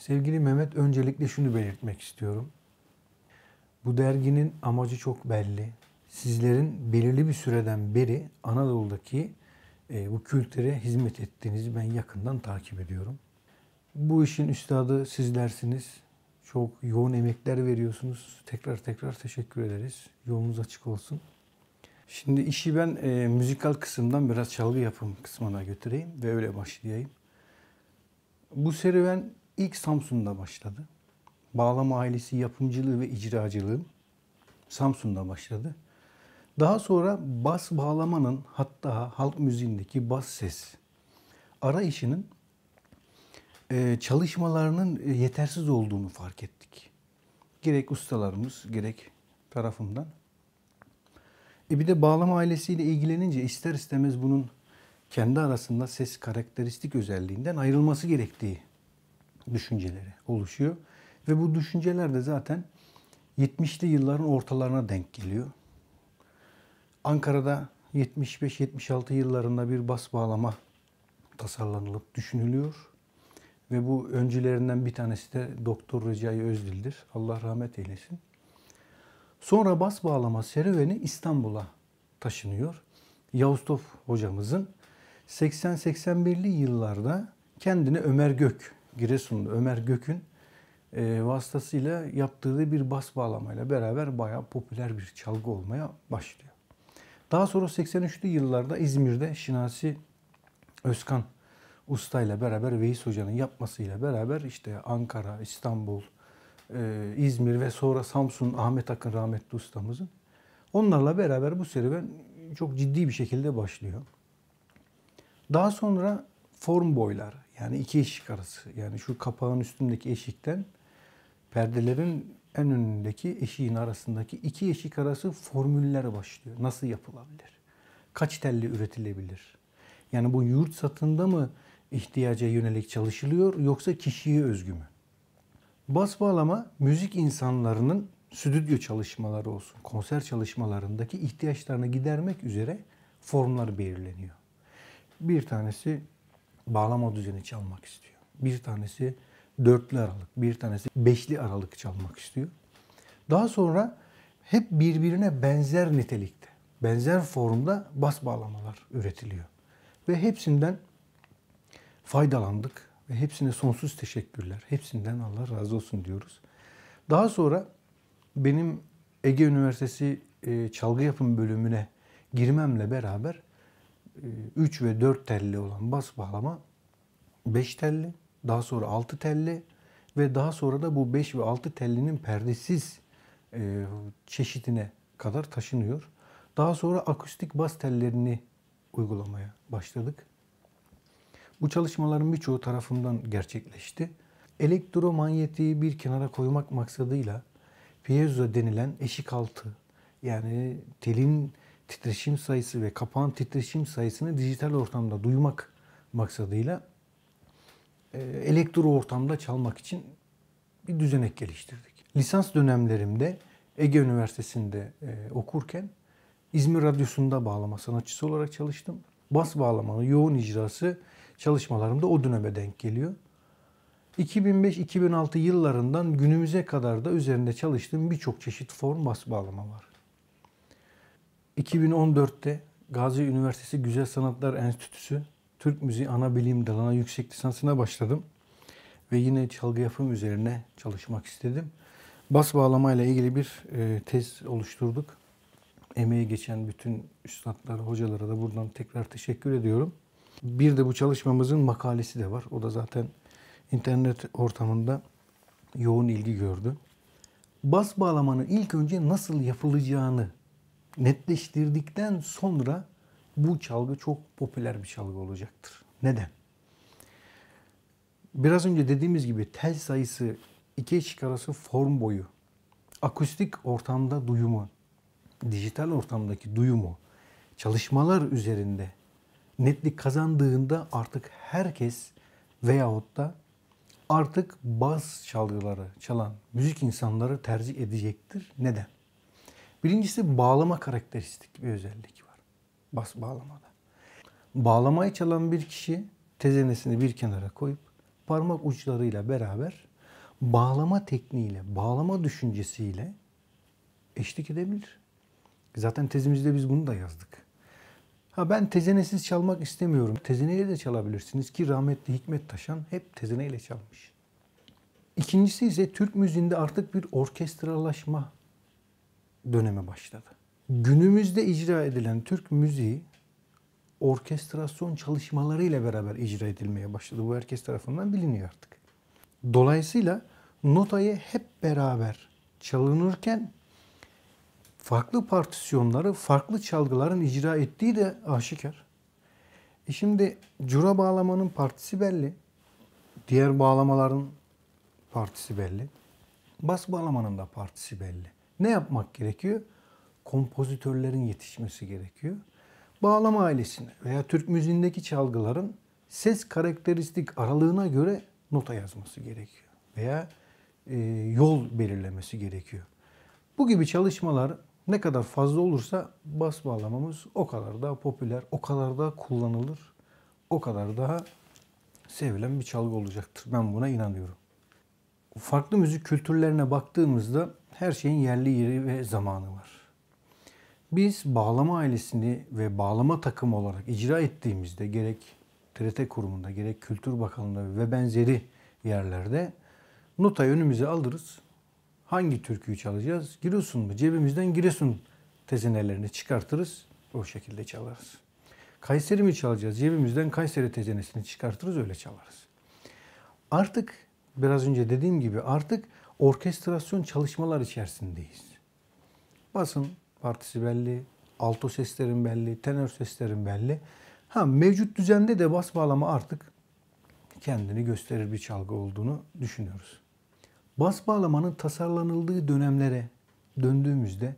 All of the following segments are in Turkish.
Sevgili Mehmet öncelikle şunu belirtmek istiyorum. Bu derginin amacı çok belli. Sizlerin belirli bir süreden beri Anadolu'daki e, bu kültüre hizmet ettiğinizi ben yakından takip ediyorum. Bu işin üstadı sizlersiniz. Çok yoğun emekler veriyorsunuz. Tekrar tekrar teşekkür ederiz. Yolunuz açık olsun. Şimdi işi ben e, müzikal kısımdan biraz çalgı yapım kısmına götüreyim ve öyle başlayayım. Bu serüven İlk Samsun'da başladı. Bağlama ailesi yapımcılığı ve icracılığı Samsun'da başladı. Daha sonra bas bağlamanın hatta halk müziğindeki bas ses ara işinin e, çalışmalarının e, yetersiz olduğunu fark ettik. Gerek ustalarımız gerek tarafımdan. E bir de bağlama ailesiyle ilgilenince ister istemez bunun kendi arasında ses karakteristik özelliğinden ayrılması gerektiği düşünceleri oluşuyor. Ve bu düşünceler de zaten 70'li yılların ortalarına denk geliyor. Ankara'da 75-76 yıllarında bir bas bağlama tasarlanılıp düşünülüyor. Ve bu öncülerinden bir tanesi de Doktor Recai Özdil'dir. Allah rahmet eylesin. Sonra bas bağlama serüveni İstanbul'a taşınıyor. Yavuz hocamızın 80-81'li yıllarda kendini Ömer Gök Giresunlu Ömer Gök'ün e, vasıtasıyla yaptığı bir bas bağlamayla beraber bayağı popüler bir çalgı olmaya başlıyor. Daha sonra 83'lü yıllarda İzmir'de Şinasi Özkan Usta ile beraber Veys Hoca'nın yapmasıyla beraber işte Ankara, İstanbul, e, İzmir ve sonra Samsun Ahmet Akın rahmetli ustamızın onlarla beraber bu serüven çok ciddi bir şekilde başlıyor. Daha sonra form boylar yani iki eşik arası yani şu kapağın üstündeki eşikten perdelerin en önündeki eşiğin arasındaki iki eşik arası formüller başlıyor. Nasıl yapılabilir? Kaç telli üretilebilir? Yani bu yurt satında mı ihtiyaca yönelik çalışılıyor yoksa kişiye özgü mü? Bas bağlama müzik insanlarının stüdyo çalışmaları olsun, konser çalışmalarındaki ihtiyaçlarını gidermek üzere formlar belirleniyor. Bir tanesi bağlama düzeni çalmak istiyor. Bir tanesi dörtlü aralık, bir tanesi beşli aralık çalmak istiyor. Daha sonra hep birbirine benzer nitelikte, benzer formda bas bağlamalar üretiliyor. Ve hepsinden faydalandık ve hepsine sonsuz teşekkürler. Hepsinden Allah razı olsun diyoruz. Daha sonra benim Ege Üniversitesi e, çalgı yapım bölümüne girmemle beraber 3 ee, ve 4 telli olan bas bağlama 5 telli, daha sonra 6 telli ve daha sonra da bu 5 ve 6 tellinin perdesiz e, çeşidine kadar taşınıyor. Daha sonra akustik bas tellerini uygulamaya başladık. Bu çalışmaların birçoğu tarafından gerçekleşti. Elektromanyetiği bir kenara koymak maksadıyla piezo denilen eşik altı yani telin titreşim sayısı ve kapağın titreşim sayısını dijital ortamda duymak maksadıyla e, elektro ortamda çalmak için bir düzenek geliştirdik. Lisans dönemlerimde Ege Üniversitesi'nde e, okurken İzmir Radyosu'nda bağlama sanatçısı olarak çalıştım. Bas bağlamanın yoğun icrası çalışmalarımda o döneme denk geliyor. 2005-2006 yıllarından günümüze kadar da üzerinde çalıştığım birçok çeşit form bas bağlama var. 2014'te Gazi Üniversitesi Güzel Sanatlar Enstitüsü Türk Müziği Ana Bilim Dalına yüksek lisansına başladım. Ve yine çalgı yapım üzerine çalışmak istedim. Bas bağlamayla ilgili bir e, tez oluşturduk. Emeği geçen bütün üstadlara, hocalara da buradan tekrar teşekkür ediyorum. Bir de bu çalışmamızın makalesi de var. O da zaten internet ortamında yoğun ilgi gördü. Bas bağlamanın ilk önce nasıl yapılacağını netleştirdikten sonra bu çalgı çok popüler bir çalgı olacaktır. Neden? Biraz önce dediğimiz gibi tel sayısı, iki eşik arası form boyu, akustik ortamda duyumu, dijital ortamdaki duyumu, çalışmalar üzerinde netlik kazandığında artık herkes veyahut da artık baz çalgıları çalan müzik insanları tercih edecektir. Neden? Birincisi bağlama karakteristik bir özellik var. Bas bağlamada. Bağlamayı çalan bir kişi tezenesini bir kenara koyup parmak uçlarıyla beraber bağlama tekniğiyle, bağlama düşüncesiyle eşlik edebilir. Zaten tezimizde biz bunu da yazdık. Ha ben tezenesiz çalmak istemiyorum. Tezeneyle de çalabilirsiniz ki rahmetli Hikmet Taşan hep tezeneyle çalmış. İkincisi ise Türk müziğinde artık bir orkestralaşma dönemi başladı. Günümüzde icra edilen Türk müziği orkestrasyon çalışmalarıyla beraber icra edilmeye başladı. Bu herkes tarafından biliniyor artık. Dolayısıyla notayı hep beraber çalınırken farklı partisyonları, farklı çalgıların icra ettiği de aşikar. E şimdi cura bağlamanın partisi belli. Diğer bağlamaların partisi belli. Bas bağlamanın da partisi belli ne yapmak gerekiyor? Kompozitörlerin yetişmesi gerekiyor. Bağlama ailesine veya Türk müziğindeki çalgıların ses karakteristik aralığına göre nota yazması gerekiyor. Veya e, yol belirlemesi gerekiyor. Bu gibi çalışmalar ne kadar fazla olursa bas bağlamamız o kadar daha popüler, o kadar daha kullanılır, o kadar daha sevilen bir çalgı olacaktır. Ben buna inanıyorum. Farklı müzik kültürlerine baktığımızda her şeyin yerli yeri ve zamanı var. Biz bağlama ailesini ve bağlama takım olarak icra ettiğimizde gerek TRT kurumunda gerek Kültür Bakanlığı ve benzeri yerlerde notayı önümüze alırız. Hangi türküyü çalacağız? Giresun mu? Cebimizden Giresun tezenelerini çıkartırız. O şekilde çalarız. Kayseri mi çalacağız? Cebimizden Kayseri tezenesini çıkartırız öyle çalarız. Artık biraz önce dediğim gibi artık orkestrasyon çalışmalar içerisindeyiz. Basın partisi belli, alto seslerin belli, tenör seslerin belli. Ha mevcut düzende de bas bağlama artık kendini gösterir bir çalgı olduğunu düşünüyoruz. Bas bağlamanın tasarlanıldığı dönemlere döndüğümüzde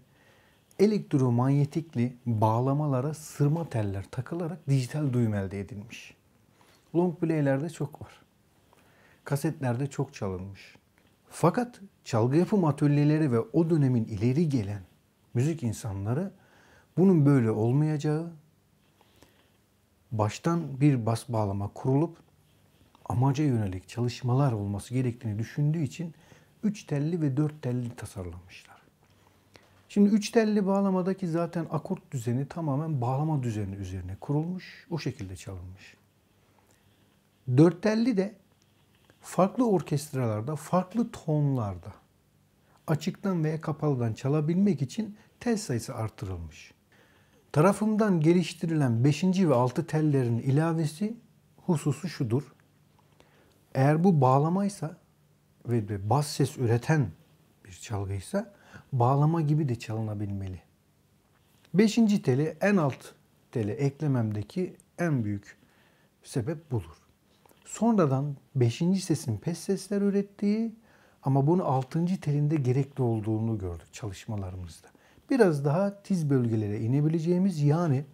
elektromanyetikli bağlamalara sırma teller takılarak dijital duyum elde edilmiş. Long play'lerde çok var. Kasetlerde çok çalınmış. Fakat çalgı yapım atölyeleri ve o dönemin ileri gelen müzik insanları bunun böyle olmayacağı, baştan bir bas bağlama kurulup amaca yönelik çalışmalar olması gerektiğini düşündüğü için üç telli ve dört telli tasarlamışlar. Şimdi üç telli bağlamadaki zaten akort düzeni tamamen bağlama düzeni üzerine kurulmuş, o şekilde çalınmış. Dört telli de farklı orkestralarda, farklı tonlarda açıktan veya kapalıdan çalabilmek için tel sayısı artırılmış. Tarafımdan geliştirilen 5. ve 6 tellerin ilavesi hususu şudur. Eğer bu bağlamaysa ve bas ses üreten bir çalgıysa bağlama gibi de çalınabilmeli. 5. teli en alt teli eklememdeki en büyük sebep budur. Sonradan 5. sesin pes sesler ürettiği ama bunu 6. telinde gerekli olduğunu gördük çalışmalarımızda. Biraz daha tiz bölgelere inebileceğimiz yani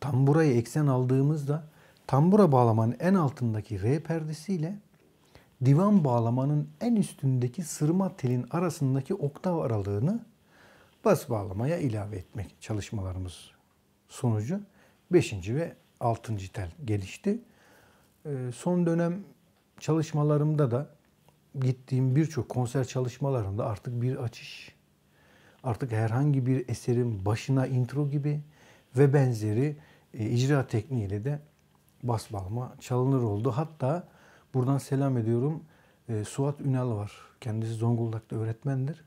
tamburayı eksen aldığımızda tambura bağlamanın en altındaki R perdesiyle divan bağlamanın en üstündeki sırma telin arasındaki oktav aralığını bas bağlamaya ilave etmek çalışmalarımız sonucu 5. ve 6. tel gelişti. Ee, son dönem çalışmalarımda da gittiğim birçok konser çalışmalarında artık bir açış, artık herhangi bir eserin başına intro gibi ve benzeri e, icra tekniğiyle de bas balma çalınır oldu. Hatta buradan selam ediyorum. E, Suat Ünal var. Kendisi Zonguldak'ta öğretmendir.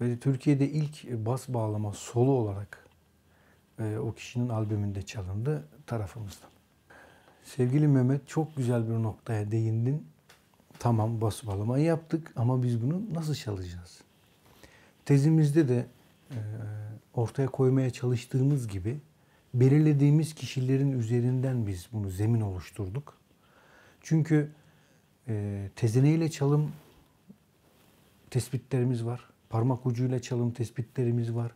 Ve Türkiye'de ilk bas bağlama solo olarak e, o kişinin albümünde çalındı tarafımızdan. Sevgili Mehmet çok güzel bir noktaya değindin. Tamam basmalamayı yaptık ama biz bunu nasıl çalacağız? Tezimizde de e, ortaya koymaya çalıştığımız gibi belirlediğimiz kişilerin üzerinden biz bunu zemin oluşturduk. Çünkü e, tezeneyle çalım tespitlerimiz var. Parmak ucuyla çalım tespitlerimiz var.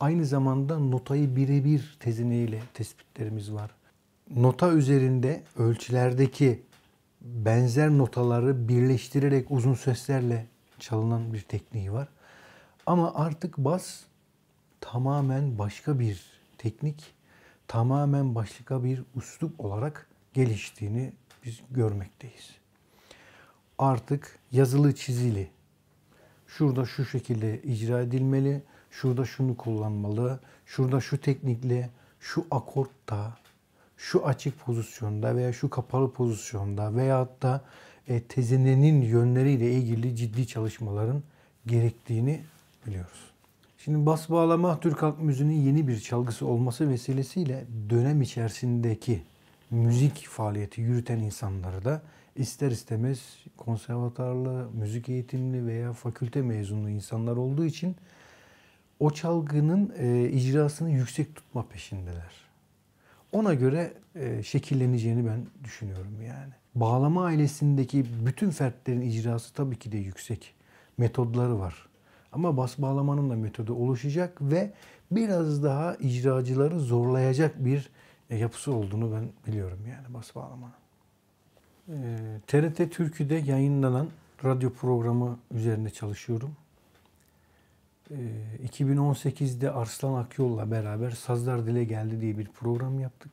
Aynı zamanda notayı birebir tezeneyle tespitlerimiz var nota üzerinde ölçülerdeki benzer notaları birleştirerek uzun seslerle çalınan bir tekniği var. Ama artık bas tamamen başka bir teknik, tamamen başka bir üslup olarak geliştiğini biz görmekteyiz. Artık yazılı çizili. Şurada şu şekilde icra edilmeli, şurada şunu kullanmalı, şurada şu teknikle, şu akortta, şu açık pozisyonda veya şu kapalı pozisyonda veya da e, tezenenin yönleriyle ilgili ciddi çalışmaların gerektiğini biliyoruz. Şimdi bas bağlama Türk halk müziğinin yeni bir çalgısı olması vesilesiyle dönem içerisindeki müzik faaliyeti yürüten insanları da ister istemez konservatuarlı, müzik eğitimli veya fakülte mezunlu insanlar olduğu için o çalgının e, icrasını yüksek tutma peşindeler ona göre e, şekilleneceğini ben düşünüyorum yani. Bağlama ailesindeki bütün fertlerin icrası tabii ki de yüksek. Metodları var. Ama bas bağlamanın da metodu oluşacak ve biraz daha icracıları zorlayacak bir e, yapısı olduğunu ben biliyorum yani bas bağlamanın. E, TRT Türkü'de yayınlanan radyo programı üzerine çalışıyorum. 2018'de ee, Arslan Akyol'la beraber Sazlar Dile Geldi diye bir program yaptık.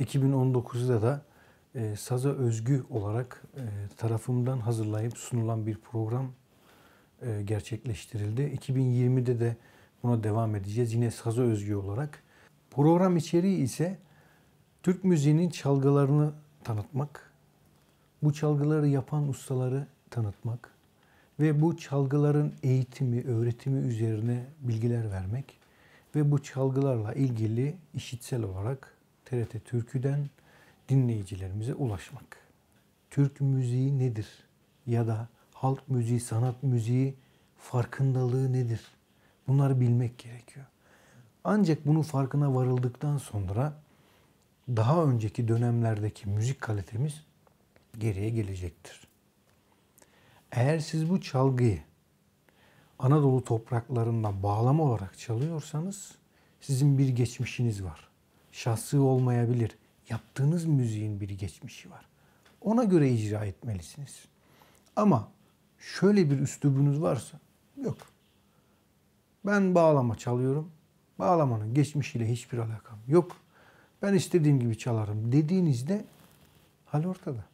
2019'da da e, saza özgü olarak e, tarafımdan hazırlayıp sunulan bir program e, gerçekleştirildi. 2020'de de buna devam edeceğiz yine saza özgü olarak. Program içeriği ise Türk müziğinin çalgılarını tanıtmak, bu çalgıları yapan ustaları tanıtmak, ve bu çalgıların eğitimi, öğretimi üzerine bilgiler vermek ve bu çalgılarla ilgili işitsel olarak TRT Türkü'den dinleyicilerimize ulaşmak. Türk müziği nedir? Ya da halk müziği, sanat müziği farkındalığı nedir? Bunları bilmek gerekiyor. Ancak bunun farkına varıldıktan sonra daha önceki dönemlerdeki müzik kalitemiz geriye gelecektir. Eğer siz bu çalgıyı Anadolu topraklarında bağlama olarak çalıyorsanız sizin bir geçmişiniz var. Şahsı olmayabilir. Yaptığınız müziğin bir geçmişi var. Ona göre icra etmelisiniz. Ama şöyle bir üslubunuz varsa yok. Ben bağlama çalıyorum. Bağlamanın geçmişiyle hiçbir alakam yok. Ben istediğim gibi çalarım dediğinizde hal ortada.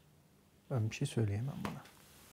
Ben bir şey söyleyemem buna.